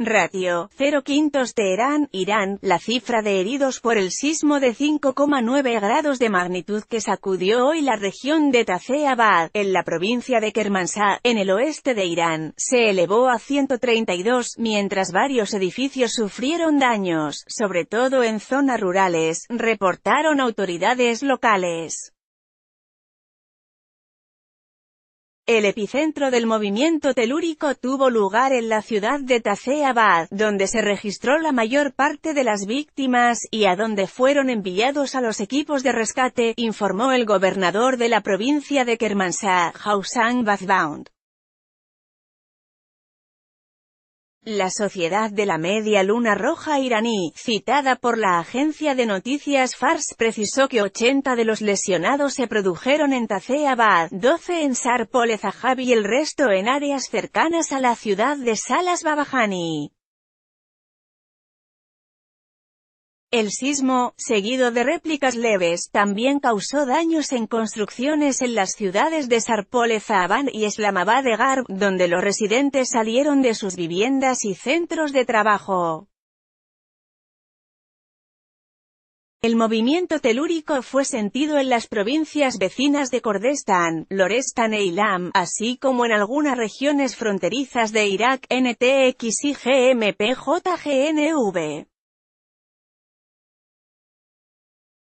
Ratio, 0 quintos Teherán, Irán, la cifra de heridos por el sismo de 5,9 grados de magnitud que sacudió hoy la región de abad en la provincia de Kermanshah, en el oeste de Irán, se elevó a 132, mientras varios edificios sufrieron daños, sobre todo en zonas rurales, reportaron autoridades locales. El epicentro del movimiento telúrico tuvo lugar en la ciudad de Taseabad, donde se registró la mayor parte de las víctimas, y a donde fueron enviados a los equipos de rescate, informó el gobernador de la provincia de Kermanshah, Hausan Bathbound. La Sociedad de la Media Luna Roja iraní, citada por la agencia de noticias Fars, precisó que 80 de los lesionados se produjeron en abad 12 en Sarpole Zahab y el resto en áreas cercanas a la ciudad de Salas Babajani. El sismo, seguido de réplicas leves, también causó daños en construcciones en las ciudades de Sarpole Zahabán y Islamabad de Garb, donde los residentes salieron de sus viviendas y centros de trabajo. El movimiento telúrico fue sentido en las provincias vecinas de Kordestán, Lorestan e Ilam, así como en algunas regiones fronterizas de Irak, NTX y GMPJGNV.